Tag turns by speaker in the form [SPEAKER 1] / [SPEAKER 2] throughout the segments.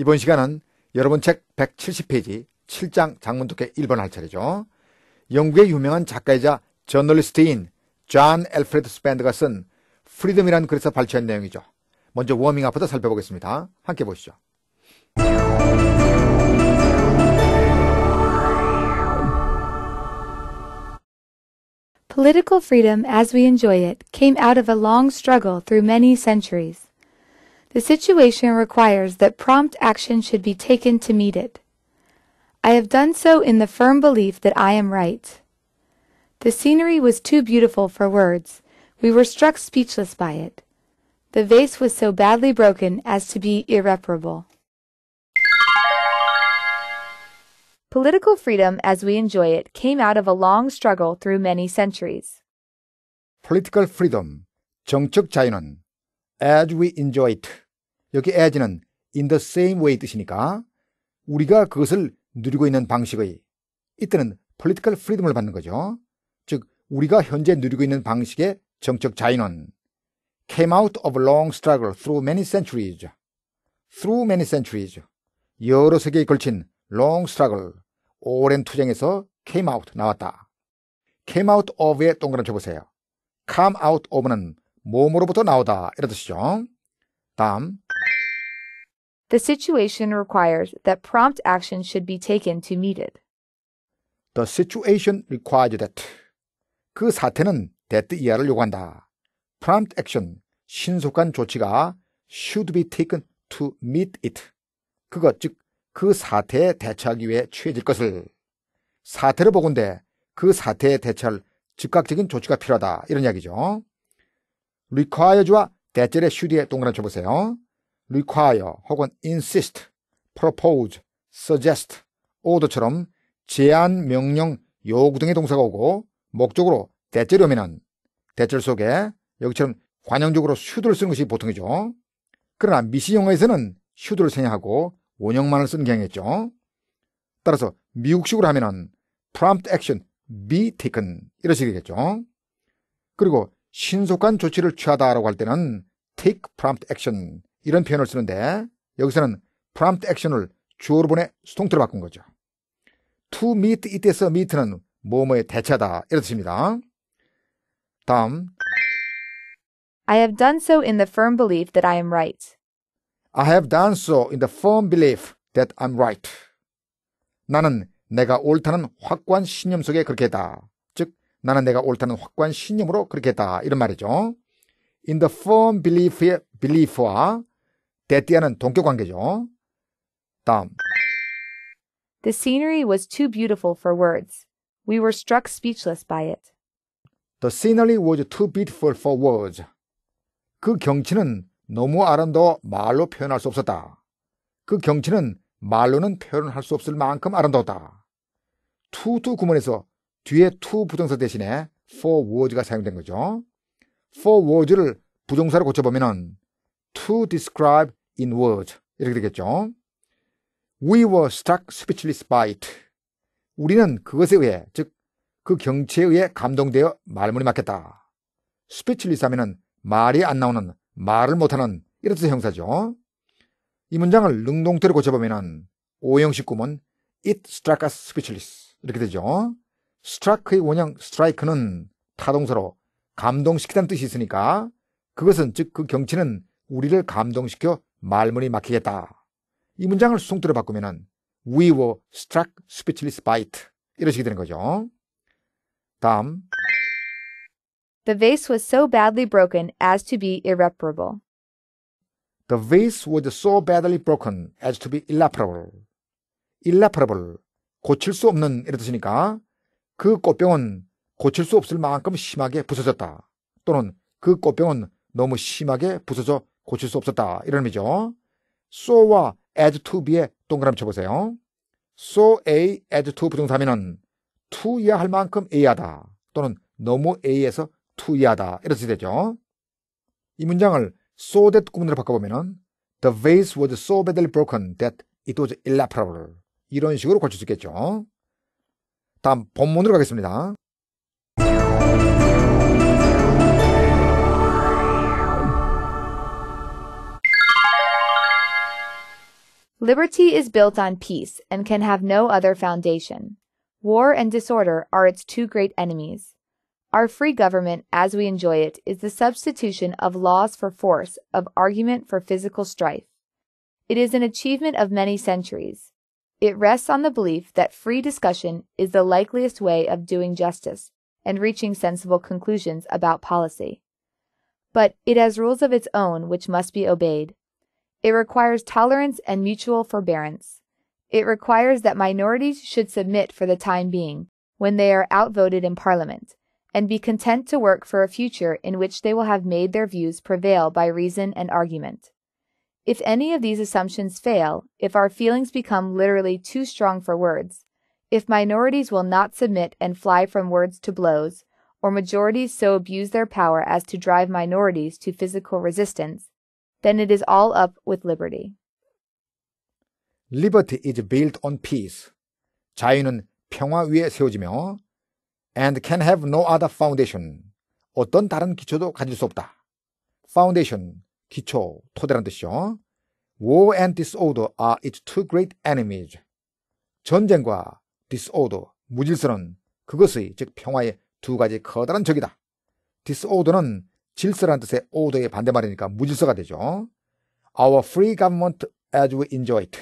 [SPEAKER 1] 이번 시간은 여러분 책 170페이지 7장 장문독해 1번 할 차례죠. 영국의 유명한 작가이자 저널리스트인 존 엘프레드 스밴드가 쓴 프리덤이라는 글에서 발췌한 내용이죠. 먼저 워밍업부터 살펴보겠습니다. 함께 보시죠.
[SPEAKER 2] Political freedom as we enjoy it came out of a long struggle through many centuries. The situation requires that prompt action should be taken to meet it. I have done so in the firm belief that I am right. The scenery was too beautiful for words. We were struck speechless by it. The vase was so badly broken as to be irreparable. Political freedom as we enjoy it came out of a long struggle through many centuries.
[SPEAKER 1] Political freedom, 정책 자유는 as we enjoy it. 여기 as는 in the same way 뜻이니까 우리가 그것을 누리고 있는 방식의 이때는 political freedom을 받는 거죠. 즉 우리가 현재 누리고 있는 방식의 정책 자유는 came out of a long struggle through many centuries. through many centuries. 여러 세기에 걸친 long struggle, 오랜 투쟁에서 came out, 나왔다. came out of의 동그라미 쳐보세요. come out of는 몸으로부터 나오다 이런 뜻이죠. 다음
[SPEAKER 2] The situation requires that prompt action should be taken to meet it.
[SPEAKER 1] The situation requires that 그 사태는 that 이하를 요구한다. prompt action 신속한 조치가 should be taken to meet it. 그것 즉 그 사태에 대처하기 위해 취해질 것을 사태를 보건대 그 사태에 대처할 즉각적인 조치가 필요하다 이런 이야기죠. require와 대절의 슈디에 동그라미 쳐보세요. require 혹은 insist, propose, suggest, order처럼 제안, 명령, 요구 등의 동사가 오고 목적으로 대절이 오면은 대절 속에 여기처럼 관용적으로 슈드를 쓰는 것이 보통이죠. 그러나 미시 영어에서는 슈드를 생략하고 원형만을 쓰는 경향이 있죠. 따라서 미국식으로 하면은 prompt action be taken 이런 식이겠죠. 그리고 신속한 조치를 취하다라고 할 때는 take prompt action 이런 표현을 쓰는데 여기서는 prompt action을 주어로 보내 수동태로 바꾼 거죠. to meet it에서 meet는 뭐뭐의대체다 이런 뜻입니다. 다음
[SPEAKER 2] I have done so in the firm belief that I am right.
[SPEAKER 1] I have done so in the firm belief that I'm right. 나는 내가 옳다는 확고한 신념 속에 그렇게 했다. 나는 내가 옳다는 확고한 신념으로 그렇게 했다. 이런 말이죠. in the firm belief의 belief와 대띠하는 동격 관계죠. 다음.
[SPEAKER 2] The scenery was too beautiful for words. We were struck speechless by it.
[SPEAKER 1] The scenery was too beautiful for words. 그 경치는 너무 아름다워 말로 표현할 수 없었다. 그 경치는 말로는 표현할 수 없을 만큼 아름다웠다. 투투 구문에서 뒤에 to 부동사 대신에 for was가 사용된 거죠. for was를 부동사로 고쳐보면은 to describe in words 이렇게 되겠죠. We were struck speechless by it. 우리는 그것에 의해 즉 그 경치에 의해 감동되어 말문이 막혔다. speechless 하면 말이 안 나오는 말을 못하는 이런 뜻의 형사죠. 이 문장을 능동태로 고쳐보면은 오형식 구문 it struck us speechless 이렇게 되죠. 스트라크의 원형 스트라이크는 타동서로 감동시키다는 뜻이 있으니까 그것은 즉 그 경치는 우리를 감동시켜 말문이 막히겠다. 이 문장을 수동태로 바꾸면은 We were struck speechless by it. 이러시게 되는 거죠. 다음.
[SPEAKER 2] The vase was so badly broken as to be irreparable.
[SPEAKER 1] The vase was so badly broken as to be irreparable. irreparable. 고칠 수 없는 이런 뜻이니까 그 꽃병은 고칠 수 없을 만큼 심하게 부서졌다. 또는 그 꽃병은 너무 심하게 부서져 고칠 수 없었다. 이런 의미죠. so와 as to be의 동그라미 쳐보세요. so a as to 부동사면은 to 이하 할 만큼 a하다. 또는 너무 a에서 to 이하다. 이렇게 되죠. 이 문장을 so that 구문으로 바꿔보면은 the vase was so badly broken that it was e l a r a b l e 이런 식으로 고칠 수 있겠죠. 다음 본문으로 가겠습니다.
[SPEAKER 2] Liberty is built on peace and can have no other foundation. War and disorder are its two great enemies. Our free government, as we enjoy it, is the substitution of laws for force, of argument for physical strife. It is an achievement of many centuries. It rests on the belief that free discussion is the likeliest way of doing justice and reaching sensible conclusions about policy. But it has rules of its own which must be obeyed. It requires tolerance and mutual forbearance. It requires that minorities should submit for the time being when they are outvoted in Parliament, and be content to work for a future in which they will have made their views prevail by reason and argument. If any of these assumptions fail, if our feelings become literally too strong for words, if minorities will not submit and fly from words to blows, or majorities so abuse their power as to drive minorities to physical resistance, then it is all up with liberty.
[SPEAKER 1] Liberty is built on peace. 자유는 평화 위에 세워지며 and can have no other foundation. 어떤 다른 기초도 가질 수 없다. foundation 기초, 토대란 뜻이요. War and disorder are its two great enemies. 전쟁과 disorder, 무질서는 그것의 즉 평화의 두 가지 커다란 적이다. disorder는 질서란 뜻의 order의 반대말이니까 무질서가 되죠. Our free government as we enjoy it.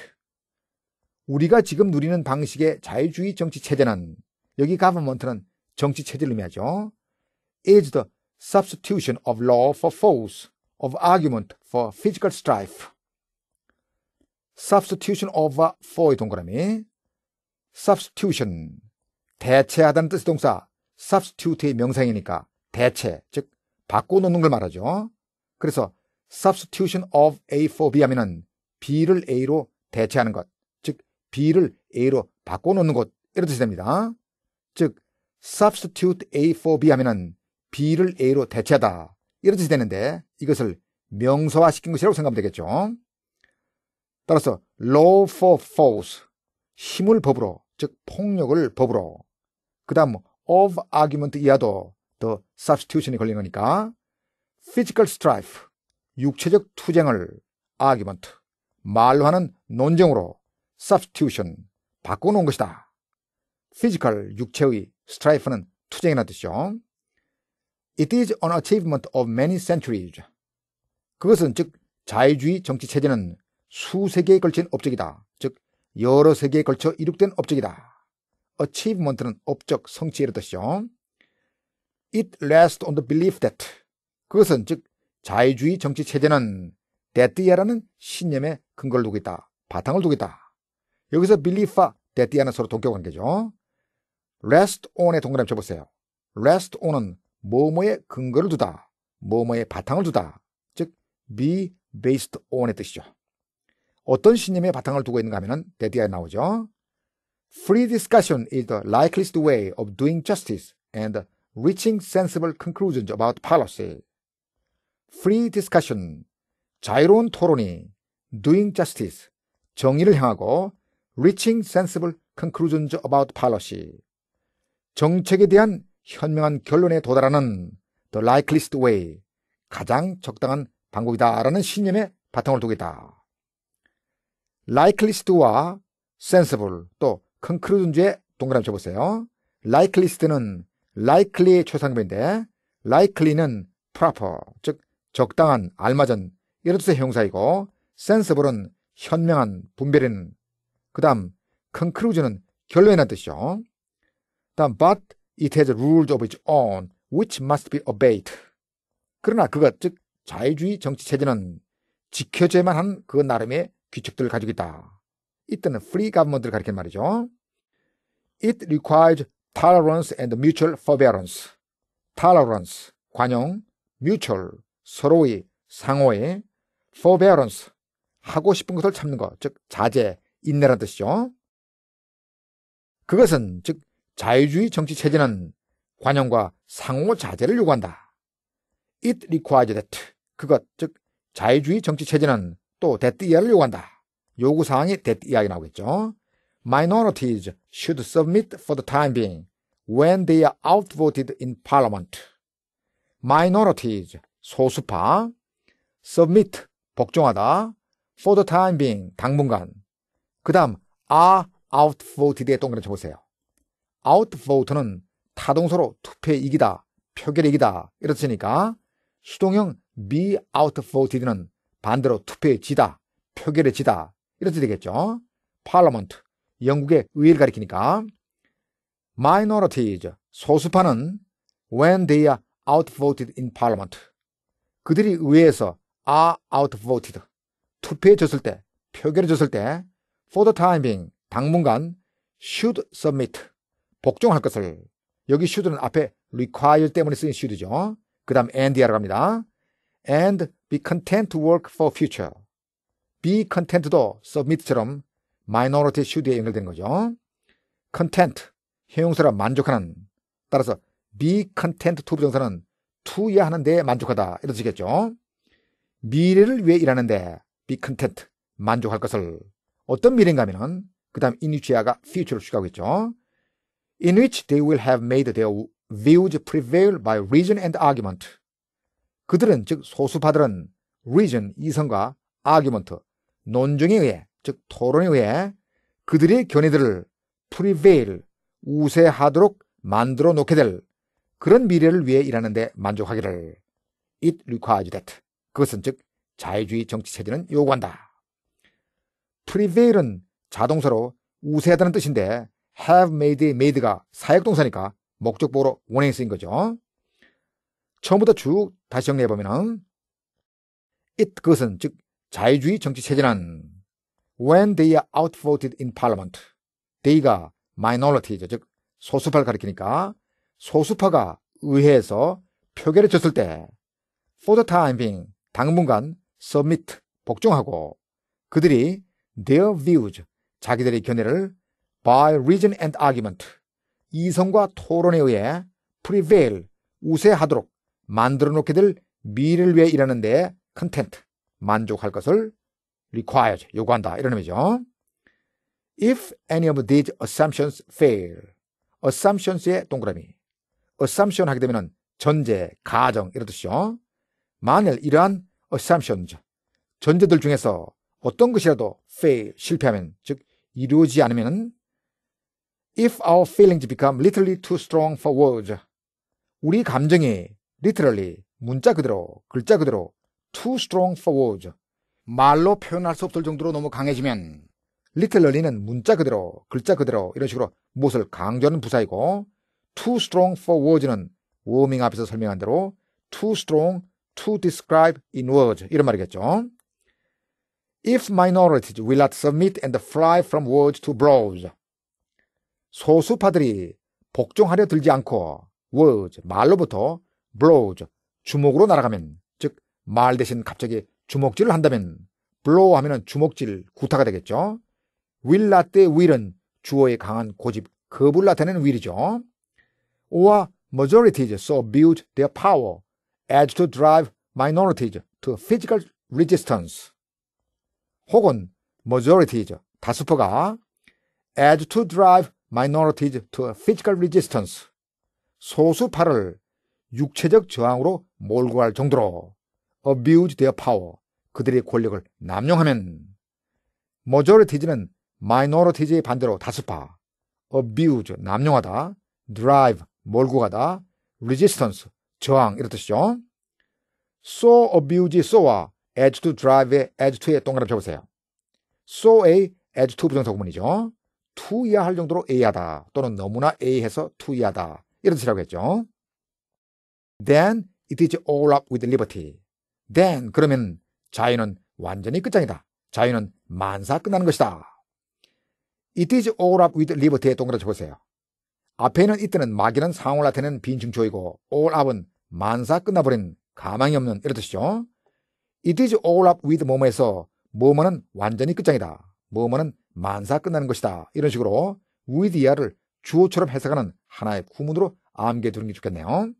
[SPEAKER 1] 우리가 지금 누리는 방식의 자유주의 정치 체제는 여기 government는 정치 체제를 의미하죠. is the substitution of law for force. of argument for physical strife. substitution o f for의 동그라미. substitution. 대체하다는 뜻의 동사. substitute의 명상이니까 대체, 즉, 바꿔놓는 걸 말하죠. 그래서 substitution of A for B 하면은 B를 A로 대체하는 것. 즉, B를 A로 바꿔놓는 것. 이런 뜻이 됩니다. 즉, substitute A for B 하면은 B를 A로 대체하다. 이런 뜻이 되는데 이것을 명소화시킨 것이라고 생각하면 되겠죠. 따라서 law for force 힘을 법으로 즉 폭력을 법으로 그 다음 of argument 이하도 더 substitution이 걸린 거니까 physical strife 육체적 투쟁을 argument 말로 하는 논쟁으로 substitution 바꿔놓은 것이다. physical 육체의 strife는 투쟁이라는 뜻이죠. It is an achievement of many centuries. 그것은 즉 자유주의 정치 체제는 수세기에 걸친 업적이다. 즉 여러 세기에 걸쳐 이룩된 업적이다. achievement는 업적, 성취의 뜻이죠. It rests on the belief that 그것은 즉 자유주의 정치 체제는 데띠아라는 신념에 근거를 두고 있다. 바탕을 두고 있다. 여기서 belief와 데띠아는 서로 동격 관계죠. rest on의 동그라미 쳐보세요. rest on은 뭐뭐에 근거를 두다, 뭐뭐에 바탕을 두다, 즉 be based on의 뜻이죠. 어떤 신념에 바탕을 두고 있는가 하면 대디아에 나오죠. Free discussion is the likeliest way of doing justice and reaching sensible conclusions about policy. Free discussion, 자유로운 토론이 doing justice, 정의를 향하고 reaching sensible conclusions about policy, 정책에 대한 현명한 결론에 도달하는 The Likeliest Way, 가장 적당한 방법이다라는 신념에 바탕을 두겠다 Likelist와 Sensible 또 Conclusion주의 동그라미 쳐보세요. Likelist는 likely의 최상급인데 likely는 proper, 즉 적당한, 알맞은 이런 뜻의 형사이고 sensible은 현명한, 분별인그 다음 conclusion은 결론이라는 뜻이죠. 다음 but It has rules of its own, which must be obeyed. 그러나 그것, 즉, 자유주의 정치체제는 지켜져야만 한 그 나름의 규칙들을 가지고 있다. 이때는 free government를 가리킨 말이죠. It requires tolerance and mutual forbearance. tolerance, 관용, mutual, 서로의, 상호의, forbearance, 하고 싶은 것을 참는 것, 즉 자제, 인내란 뜻이죠. 그것은 즉 자유주의 정치 체제는 관용과 상호 자제를 요구한다. It requires that. 그것, 즉, 자유주의 정치 체제는 또 that 이하를 요구한다. 요구사항이 that 이하에 나오겠죠. Minorities should submit for the time being when they are outvoted in parliament. Minorities, 소수파, submit, 복종하다, for the time being, 당분간. 그 다음, are outvoted 에 동그라미 쳐보세요. 아웃보우트는 타동서로 투표 이기다, 표결 이기다 이렇으니까 수동형 be outvoted 는 반대로 투표에 지다, 표결에 지다 이렇게 되겠죠. parliament 영국의 의회를 가리키니까 minorities 소수파는 when they are outvoted in parliament 그들이 의회에서 are outvoted 투표에 졌을 때 표결에 졌을 때 for the time being 당분간 should submit 복종할 것을. 여기 should는 앞에 require 때문에 쓰인 should죠. 그 다음 and이라고 합니다. and be content to work for future. be content도 submit처럼 minority should에 연결된 거죠. content, 형용사라 만족하는. 따라서 be content to 부정사는 투야 하는데 만족하다. 이런 뜻이겠죠. 미래를 위해 일하는데 be content, 만족할 것을. 어떤 미래인가 하면은 그 다음 이니치아가 future를 추가하고 있죠. in which they will have made their views prevail by reason and argument. 그들은 즉 소수파들은 reason 이성과 argument 논증에 의해 즉 토론에 의해 그들의 견해들을 prevail 우세하도록 만들어 놓게 될 그런 미래를 위해 일하는데 만족하기를 it requires that 그것은 즉 자유주의 정치 체제는 요구한다. prevail은 자동사로 우세하다는 뜻인데 have made, made가 사역동사니까 목적보로 원행이 쓰인 거죠. 처음부터 쭉 다시 정리해보면은 it 그것은 즉 자유주의 정치 체제란 when they are outvoted in parliament they가 minority죠 즉 소수파를 가리키니까 소수파가 의회에서 표결에 졌을 때 for the time being 당분간 submit 복종하고 그들이 their views 자기들의 견해를 by reason and argument 이성과 토론에 의해 prevail 우세하도록 만들어 놓게 될 미래를 위해 일하는 데 컨텐트 만족할 것을 required 요구한다 이런 의미죠. If any of these assumptions fail assumptions의 동그라미 assumption 하게 되면 전제, 가정 이런 뜻이죠. 만일 이러한 assumption 전제들 중에서 어떤 것이라도 fail 실패하면 즉 이루어지지 않으면 If our feelings become literally too strong for words, 우리 감정이 literally 문자 그대로 글자 그대로 too strong for words 말로 표현할 수 없을 정도로 너무 강해지면 literally는 문자 그대로 글자 그대로 이런 식으로 무엇을 강조하는 부사이고 too strong for words는 워밍 앞에서 설명한 대로 too strong to describe in words 이런 말이겠죠. If minorities will not submit and fly from words to brows 소수파들이 복종하려 들지 않고 words 말로부터 blows 주먹으로 날아가면 즉 말 대신 갑자기 주먹질을 한다면 blow 하면은 주먹질 구타가 되겠죠. will 나때 will은 주어의 강한 고집 겁을 나타내는 will이죠. or majorities so build their power as to drive minorities to physical resistance 혹은 majorities 다수파가 as to drive minorities to physical resistance. 소수파를 육체적 저항으로 몰고 갈 정도로 abuse their power. 그들의 권력을 남용하면 majorities는 minorities의 반대로 다수파 abuse 남용하다 drive 몰고 가다 resistance 저항 이런 뜻이죠. so abuse so와 edge to drive의 edge to의 동그라미 쳐보세요. so의 edge to 부정사고문이죠. 투이야할 정도로 A하다 또는 너무나 A해서 투 이하다 이런 뜻이라고 했죠. Then it is all up with liberty. Then 그러면 자유는 완전히 끝장이다. 자유는 만사 끝나는 것이다. It is all up with liberty의 동그라지 미 보세요. 앞에 있는 it는 마귀는 상황을 나타내는 빈 중초이고 all up은 만사 끝나버린 가망이 없는 이런 뜻이죠. It is all up with 뭐뭐에서 뭐뭐는 완전히 끝장이다. 뭐뭐는 만사 끝나는 것이다. 이런 식으로 위디아를 주어처럼 해석하는 하나의 구문으로 암기해 두는 게 좋겠네요.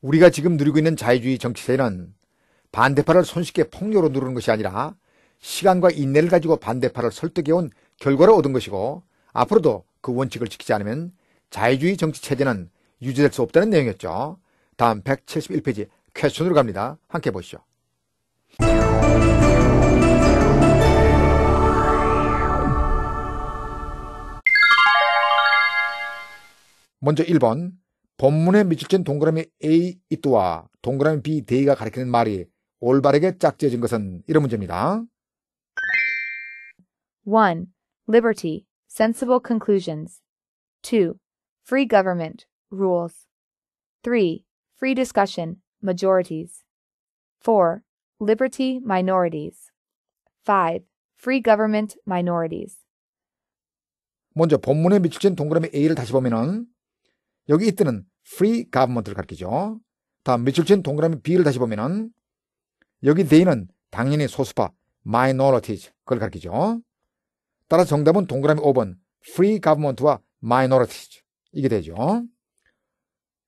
[SPEAKER 1] 우리가 지금 누리고 있는 자유주의 정치체는 반대파를 손쉽게 폭력으로 누르는 것이 아니라 시간과 인내를 가지고 반대파를 설득해온 결과를 얻은 것이고 앞으로도 그 원칙을 지키지 않으면 자유주의 정치체제는 유지될 수 없다는 내용이었죠. 다음 171페이지 퀘션으로 갑니다. 함께 보시죠. 먼저 1번 본문에 미칠진 동그라미 A 이또와 동그라미 B D가 가리키는 말이 올바르게 짝지어진 것은 이런 문제입니다.
[SPEAKER 2] 1. Liberty, sensible conclusions. 2. Free government, rules. 3. Free discussion, majorities. 4. Liberty, minorities. 5. Free government, minorities.
[SPEAKER 1] 먼저 본문에 미칠진 동그라미 A를 다시 보면은 여기 이때는 free government를 가리키죠. 다음 며칠 전 동그라미 B를 다시 보면은 여기 they는 당연히 소수파 minorities 그걸 가리키죠. 따라서 정답은 동그라미 5번 free government와 minorities 이게 되죠.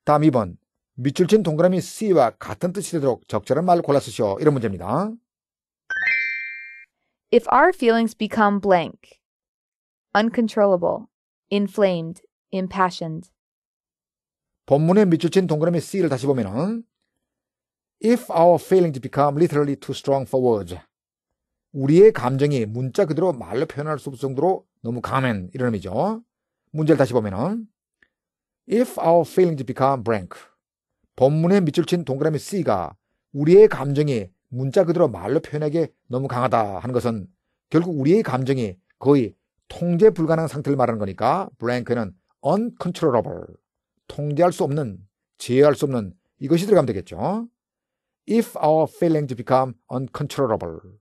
[SPEAKER 1] 다음 2번 밑줄 친 동그라미 C와 같은 뜻이 되도록 적절한 말을 골라 쓰시오. 이런 문제입니다.
[SPEAKER 2] If our feelings become blank, uncontrollable, inflamed, impassioned,
[SPEAKER 1] 본문에 밑줄 친 동그라미 C를 다시 보면은 If our feelings become literally too strong for words 우리의 감정이 문자 그대로 말로 표현할 수 없을 정도로 너무 강한면 이런 의미죠. 문제를 다시 보면은 If our feelings become blank 본문에 밑줄 친 동그라미 C가 우리의 감정이 문자 그대로 말로 표현하기에 너무 강하다 하는 것은 결국 우리의 감정이 거의 통제 불가능한 상태를 말하는 거니까 blank는 uncontrollable 통제할 수 없는, 제어할 수 없는 이것이 들어가면 되겠죠. If our feelings become uncontrollable.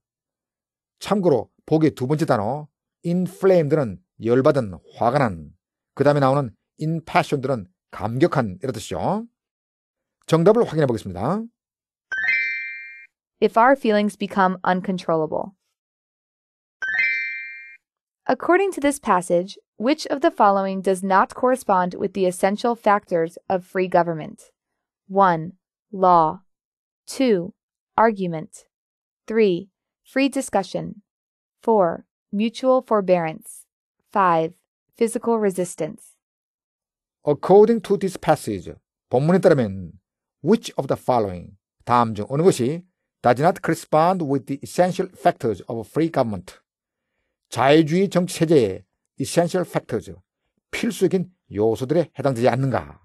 [SPEAKER 1] 참고로 복의 두 번째 단어 inflamed는 열받은, 화가 난, 그 다음에 나오는 impassioned는 감격한 이런 뜻이죠. 정답을 확인해 보겠습니다.
[SPEAKER 2] If our feelings become uncontrollable. According to this passage, Which of the following does not correspond with the essential factors of free government? 1. Law. 2. Argument. 3. Free discussion. 4. Mutual forbearance. 5. Physical resistance.
[SPEAKER 1] According to this passage, 본문에 따르면 which of the following 다음 중 어느 것이 does not correspond with the essential factors of free government 자유주의 정치 체제에 essential factors, 필수적인 요소들에 해당되지 않는가.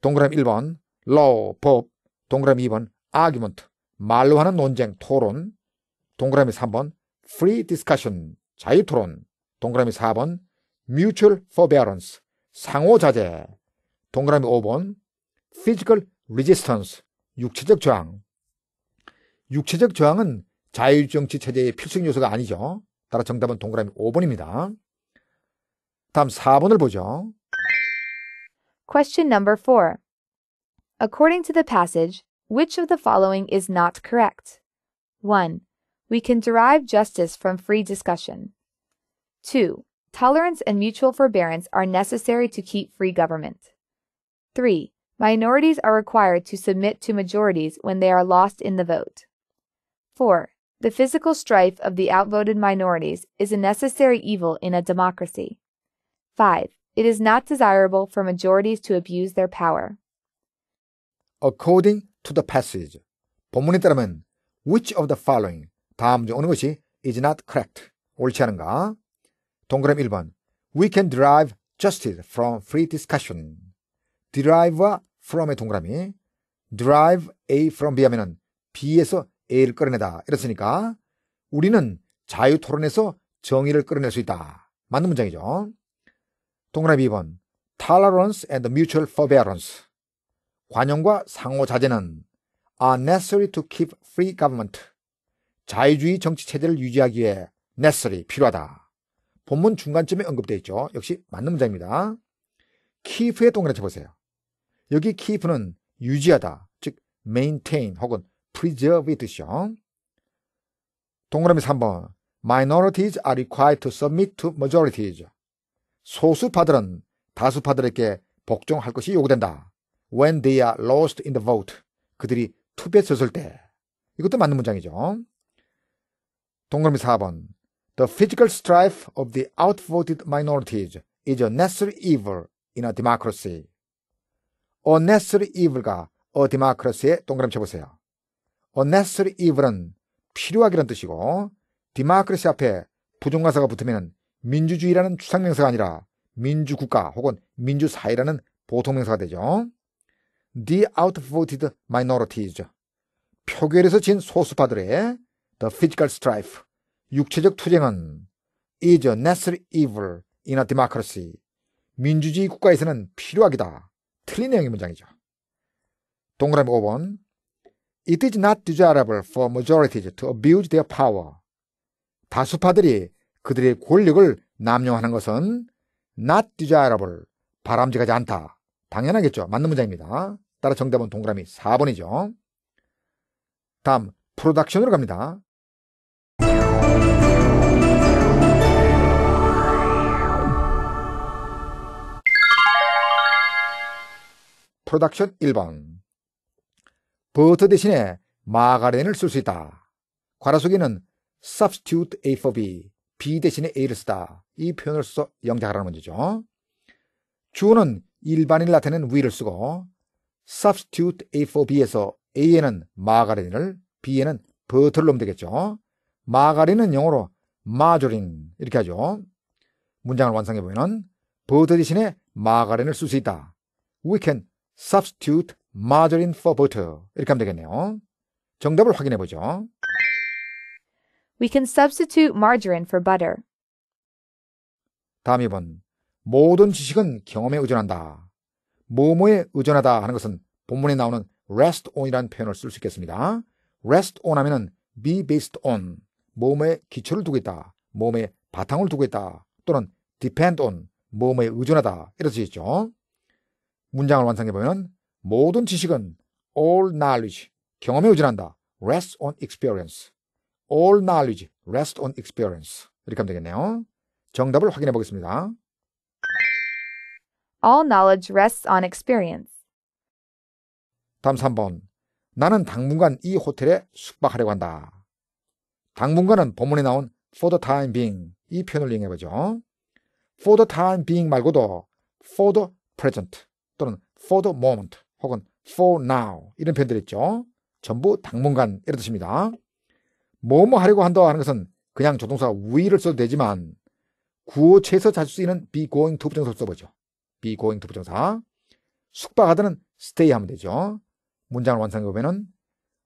[SPEAKER 1] 동그라미 1번, law, 법, 동그라미 2번, argument, 말로 하는 논쟁, 토론, 동그라미 3번, free discussion, 자유 토론, 동그라미 4번, mutual forbearance, 상호 자제, 동그라미 5번, physical resistance, 육체적 저항. 육체적 저항은 자유정치 체제의 필수 요소가 아니죠. 따라 정답은 동그라미 5번입니다. 다음 4번을 보죠.
[SPEAKER 2] Question number 4. According to the passage, which of the following is not correct? 1. We can derive justice from free discussion. 2. Tolerance and mutual forbearance are necessary to keep free government. 3. Minorities are required to submit to majorities when they are lost in the vote. 4. The physical strife of the outvoted minorities is a necessary evil in a democracy. 5. It is not desirable for majorities to abuse their power.
[SPEAKER 1] According to the passage, 본문에 따르면 which of the following 다음 중 어느 것이 is not correct 옳지 않은가? 동그라미 1번 We can derive justice from free discussion. derive와 from의 동그라미 derive A from B 하면은 B에서 A를 끌어내다 이렇으니까 우리는 자유 토론에서 정의를 끌어낼 수 있다. 맞는 문장이죠. 동그라미 2번 Tolerance and Mutual Forbearance 관용과 상호 자제는 are necessary to keep free government 자유주의 정치체제를 유지하기 위해 necessary 필요하다 본문 중간쯤에 언급되어 있죠 역시 맞는 문장입니다 keep의 동그라미 쳐보세요 여기 keep는 유지하다 즉 maintain 혹은 preserve의 뜻이요 동그라미 3번 Minorities are required to submit to majorities 소수파들은 다수파들에게 복종할 것이 요구된다. When they are lost in the vote. 그들이 투표에 섰을 때. 이것도 맞는 문장이죠. 동그라미 4번. The physical strife of the outvoted minorities is a necessary evil in a democracy. A necessary evil과 a democracy의 동그라미 쳐보세요. A necessary evil은 필요하기란 뜻이고, democracy 앞에 부정과사가 붙으면 민주주의라는 추상명사가 아니라 민주국가 혹은 민주사회라는 보통명사가 되죠. The outvoted minorities. 표결에서 진 소수파들의 the physical strife, 육체적 투쟁은 is a necessary evil in a democracy. 민주주의 국가에서는 필요하기다. 틀린 내용의 문장이죠. 동그라미 5번. It is not desirable for majorities to abuse their power. 다수파들이 그들의 권력을 남용하는 것은 not desirable, 바람직하지 않다. 당연하겠죠. 맞는 문장입니다. 따라 정답은 동그라미 4번이죠. 다음, 프로덕션으로 갑니다. 프로덕션 1번. 버터 대신에 마가린을 쓸 수 있다. 과라 속에는 substitute A for B, B 대신에 A를 쓰다. 이 표현을 써서 영작하라는 문제죠. 주어는 일반인을 나타내는 we를 쓰고 substitute A for B에서 A에는 마가린을 B에는 버터를 넣으면 되겠죠. 마가린은 영어로 마조린 이렇게 하죠. 문장을 완성해 보면 버터 대신에 마가린을 쓸 수 있다. We can substitute margarine for butter 이렇게 하면 되겠네요. 정답을 확인해 보죠.
[SPEAKER 2] We can substitute margarine for butter.
[SPEAKER 1] 다음 2번. 모든 지식은 경험에 의존한다. 뭐뭐에 의존하다 하는 것은 본문에 나오는 rest on이라는 표현을 쓸 수 있겠습니다. rest on 하면은 be based on, 뭐뭐에 기초를 두고 있다, 뭐뭐에 바탕을 두고 있다, 또는 depend on, 뭐뭐에 의존하다, 이런 뜻이죠. 문장을 완성해보면 모든 지식은 all knowledge, 경험에 의존한다, rest on experience. all knowledge rest on experience. 이렇게 하면 되겠네요. 정답을 확인해 보겠습니다.
[SPEAKER 2] All knowledge rests on experience.
[SPEAKER 1] 다음 3번. 나는 당분간 이 호텔에 숙박하려고 한다. 당분간은 본문에 나온 for the time being 이 표현을 이용해 보죠. for the time being 말고도 for the present 또는 for the moment 혹은 for now 이런 표현들 있죠. 전부 당분간 이런 뜻입니다. 뭐뭐 하려고 한다 하는 것은 그냥 조동사 위를 써도 되지만 구어체에서 자주 쓰이는 be going to 부정사를 써보죠. be going to 부정사. 숙박하다는 stay 하면 되죠. 문장을 완성해보면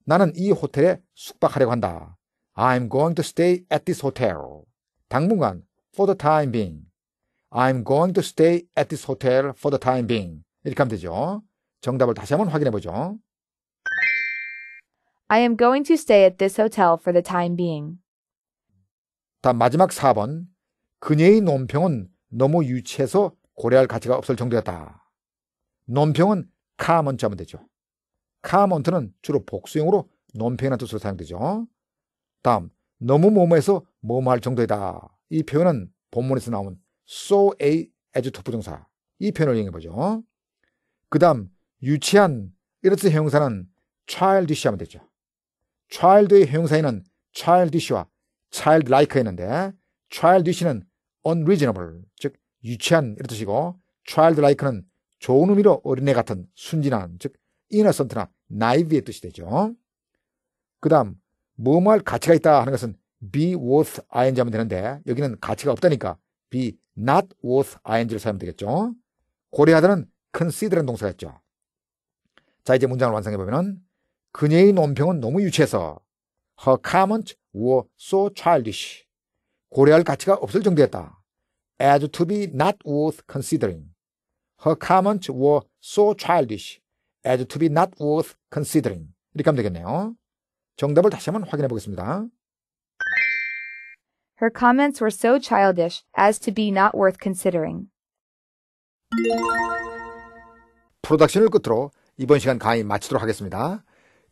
[SPEAKER 1] 나는 이 호텔에 숙박하려고 한다. I'm going to stay at this hotel. 당분간 for the time being. I'm going to stay at this hotel for the time being. 이렇게 하면 되죠. 정답을 다시 한번 확인해 보죠.
[SPEAKER 2] I am going to stay at this hotel for the time being.
[SPEAKER 1] 다음 마지막 4번. 그녀의 논평은 너무 유치해서 고려할 가치가 없을 정도였다. 논평은 카먼트 하면 되죠. 카먼트는 주로 복수형으로 논평이라는 뜻으로 사용되죠. 다음, 너무 뭐뭐해서 뭐뭐할 정도이다. 이 표현은 본문에서 나온 so a as 투부정사 이 표현을 이용해보죠. 그 다음, 유치한 이렇듯 형용사는 childish 하면 되죠. child의 형용사에는 childish와 childlike 했는데 childish는 unreasonable 즉 유치한 이런 뜻이고 childlike는 좋은 의미로 어린애 같은 순진한 즉 innocent나 naive의 뜻이 되죠. 그 다음 뭐뭐할 가치가 있다 하는 것은 be worth ing 하면 되는데 여기는 가치가 없다니까 be not worth ing를 사용하면 되겠죠. 고려하다는 consider한 동사였죠. 자 이제 문장을 완성해보면 은 그녀의 논평은 너무 유치해서 Her comments were so childish. 고려할 가치가 없을 정도였다. As to be not worth considering. Her comments were so childish. As to be not worth considering. 이렇게 하면 되겠네요. 정답을 다시 한번 확인해 보겠습니다.
[SPEAKER 2] Her comments were so childish as to be not worth considering.
[SPEAKER 1] 프로덕션을 끝으로 이번 시간 강의 마치도록 하겠습니다.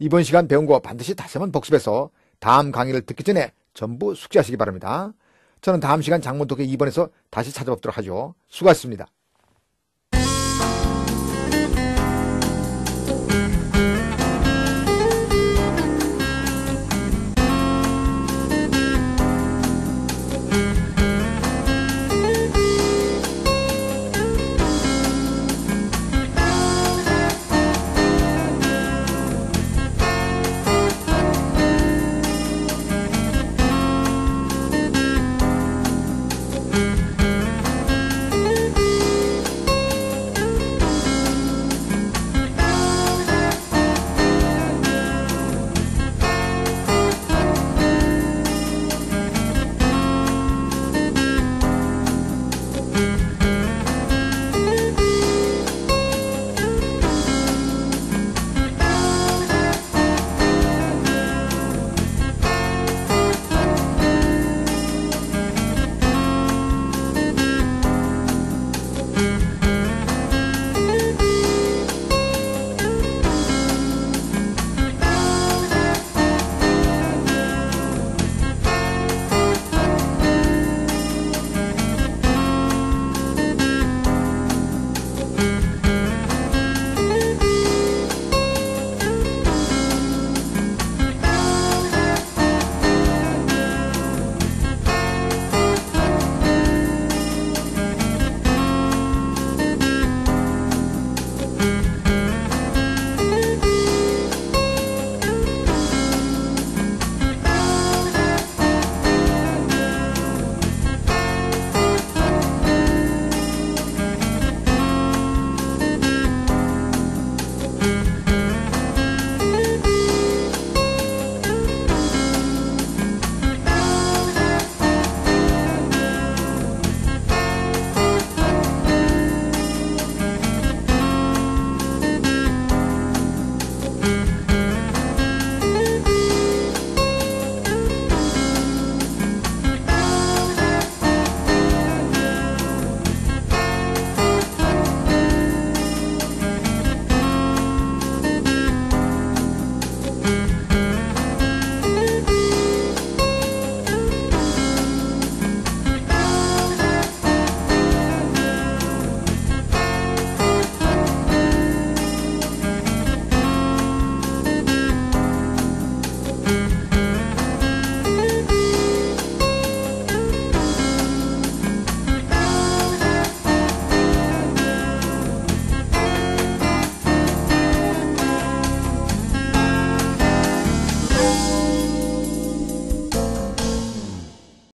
[SPEAKER 1] 이번 시간 배운 거 반드시 다시 한번 복습해서 다음 강의를 듣기 전에 전부 숙지하시기 바랍니다. 저는 다음 시간 장문독의 2번에서 다시 찾아뵙도록 하죠. 수고하셨습니다.